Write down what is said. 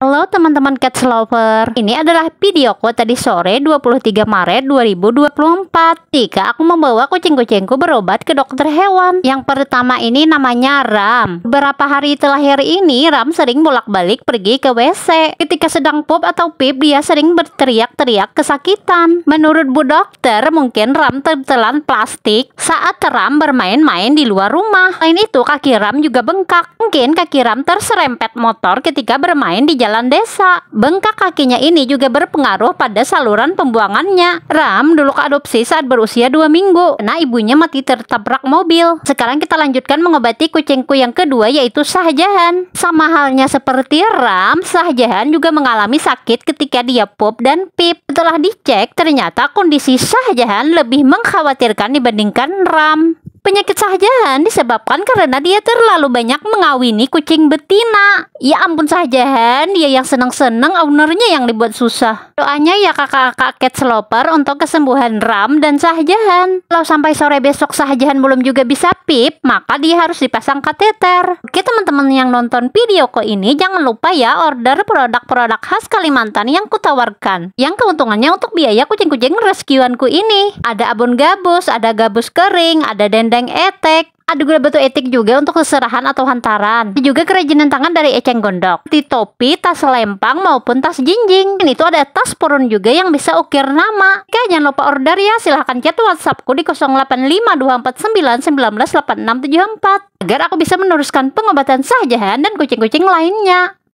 Halo teman-teman cat lover, ini adalah videoku tadi sore 23 Maret 2024 Tika aku membawa kucing-kucingku berobat ke dokter hewan Yang pertama ini namanya Ram Beberapa hari terakhir ini Ram sering bolak-balik pergi ke WC Ketika sedang pop atau pip dia sering berteriak-teriak kesakitan Menurut bu dokter mungkin Ram tertelan plastik saat Ram bermain-main di luar rumah Selain itu kaki Ram juga bengkak Mungkin kaki Ram terserempet motor ketika bermain di jalan jalan desa. Bengkak kakinya ini juga berpengaruh pada saluran pembuangannya. Ram dulu keadopsi saat berusia 2 minggu Nah ibunya mati tertabrak mobil. Sekarang kita lanjutkan mengobati kucingku yang kedua yaitu Sahjahan. Sama halnya seperti Ram, Sahjahan juga mengalami sakit ketika dia pop dan pip. Setelah dicek, ternyata kondisi Sahjahan lebih mengkhawatirkan dibandingkan Ram. Penyakit Sahjahan disebabkan karena dia terlalu banyak mengawini kucing betina. Ya ampun Sahjahan, dia yang senang-senang, ownernya yang dibuat susah. Doanya ya kakak-kakak cat sloper untuk kesembuhan Ram dan Sahjahan. Kalau sampai sore besok Sahjahan belum juga bisa pip, maka dia harus dipasang kateter. Oke teman-teman yang nonton video videoku ini, jangan lupa ya order produk-produk khas Kalimantan yang kutawarkan. Yang keuntungannya untuk biaya kucing-kucing rescuanku ini. Ada abon gabus, ada gabus kering, ada dendeng kendang etek ada gula batu etik juga untuk keserahan atau hantaran. Juga kerajinan tangan dari eceng gondok. Di topi, tas lempang maupun tas jinjing. Ini tuh ada tas purun juga yang bisa ukir nama. Oke, jangan lupa order ya. Silahkan chat WhatsAppku di 085249198674 agar aku bisa meneruskan pengobatan sahjahan dan kucing-kucing lainnya.